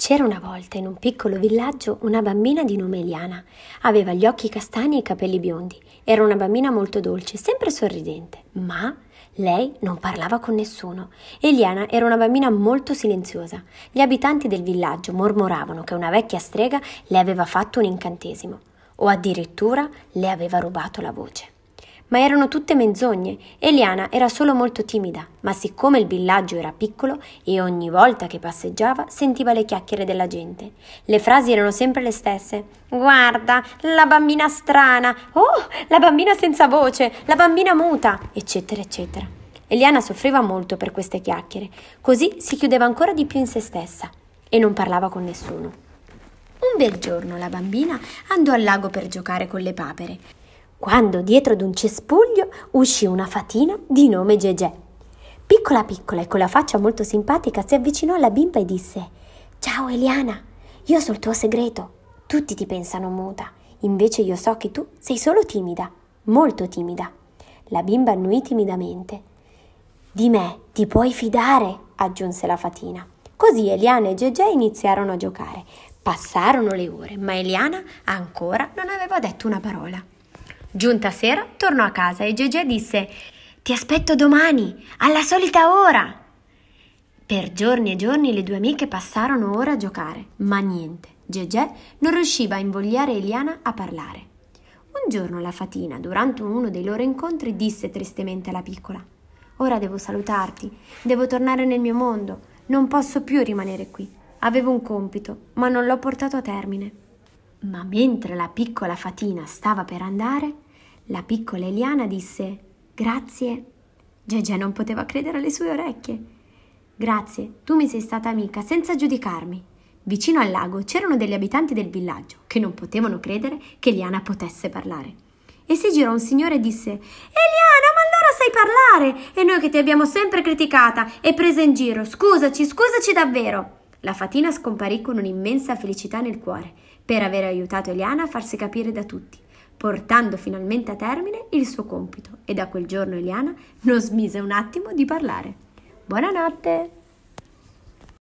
C'era una volta in un piccolo villaggio una bambina di nome Eliana. Aveva gli occhi castani e i capelli biondi. Era una bambina molto dolce, sempre sorridente, ma lei non parlava con nessuno. Eliana era una bambina molto silenziosa. Gli abitanti del villaggio mormoravano che una vecchia strega le aveva fatto un incantesimo o addirittura le aveva rubato la voce ma erano tutte menzogne. Eliana era solo molto timida, ma siccome il villaggio era piccolo e ogni volta che passeggiava sentiva le chiacchiere della gente. Le frasi erano sempre le stesse. Guarda, la bambina strana, oh, la bambina senza voce, la bambina muta, eccetera, eccetera. Eliana soffriva molto per queste chiacchiere, così si chiudeva ancora di più in se stessa e non parlava con nessuno. Un bel giorno la bambina andò al lago per giocare con le papere quando dietro ad un cespuglio uscì una fatina di nome Gegè. Piccola piccola e con la faccia molto simpatica si avvicinò alla bimba e disse Ciao Eliana, io so il tuo segreto. Tutti ti pensano muta, invece io so che tu sei solo timida, molto timida. La bimba annuì timidamente. Di me ti puoi fidare, aggiunse la fatina. Così Eliana e Gegè iniziarono a giocare. Passarono le ore, ma Eliana ancora non aveva detto una parola. Giunta sera, tornò a casa e Gegea disse Ti aspetto domani, alla solita ora. Per giorni e giorni le due amiche passarono ora a giocare, ma niente. Gegè non riusciva a invogliare Eliana a parlare. Un giorno la fatina, durante uno dei loro incontri, disse tristemente alla piccola Ora devo salutarti, devo tornare nel mio mondo, non posso più rimanere qui. Avevo un compito, ma non l'ho portato a termine. Ma mentre la piccola fatina stava per andare, la piccola Eliana disse Grazie. Gegè non poteva credere alle sue orecchie. Grazie, tu mi sei stata amica senza giudicarmi. Vicino al lago c'erano degli abitanti del villaggio che non potevano credere che Eliana potesse parlare. E si girò un signore e disse Eliana, ma allora sai parlare? E noi che ti abbiamo sempre criticata e presa in giro, scusaci, scusaci davvero. La fatina scomparì con un'immensa felicità nel cuore per aver aiutato Eliana a farsi capire da tutti portando finalmente a termine il suo compito e da quel giorno Eliana non smise un attimo di parlare. Buonanotte!